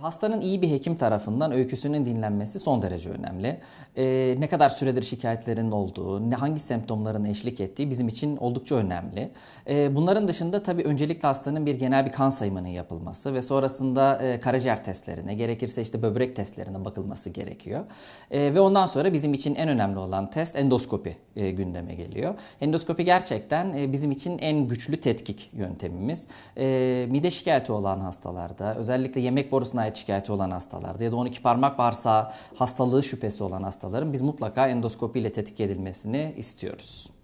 Hastanın iyi bir hekim tarafından öyküsünün dinlenmesi son derece önemli. Ee, ne kadar süredir şikayetlerin olduğu, ne hangi semptomların eşlik ettiği bizim için oldukça önemli. Ee, bunların dışında tabii öncelikle hastanın bir genel bir kan sayımının yapılması ve sonrasında e, karaciğer testlerine, gerekirse işte böbrek testlerine bakılması gerekiyor. E, ve ondan sonra bizim için en önemli olan test endoskopi e, gündeme geliyor. Endoskopi gerçekten e, bizim için en güçlü tetkik yöntemimiz. E, mide şikayeti olan hastalarda, özellikle yemek borusuna ait şikayeti olan hastalarda ya da 12 parmak bağırsağı hastalığı şüphesi olan hastaların biz mutlaka endoskopi ile tetkik edilmesini istiyoruz.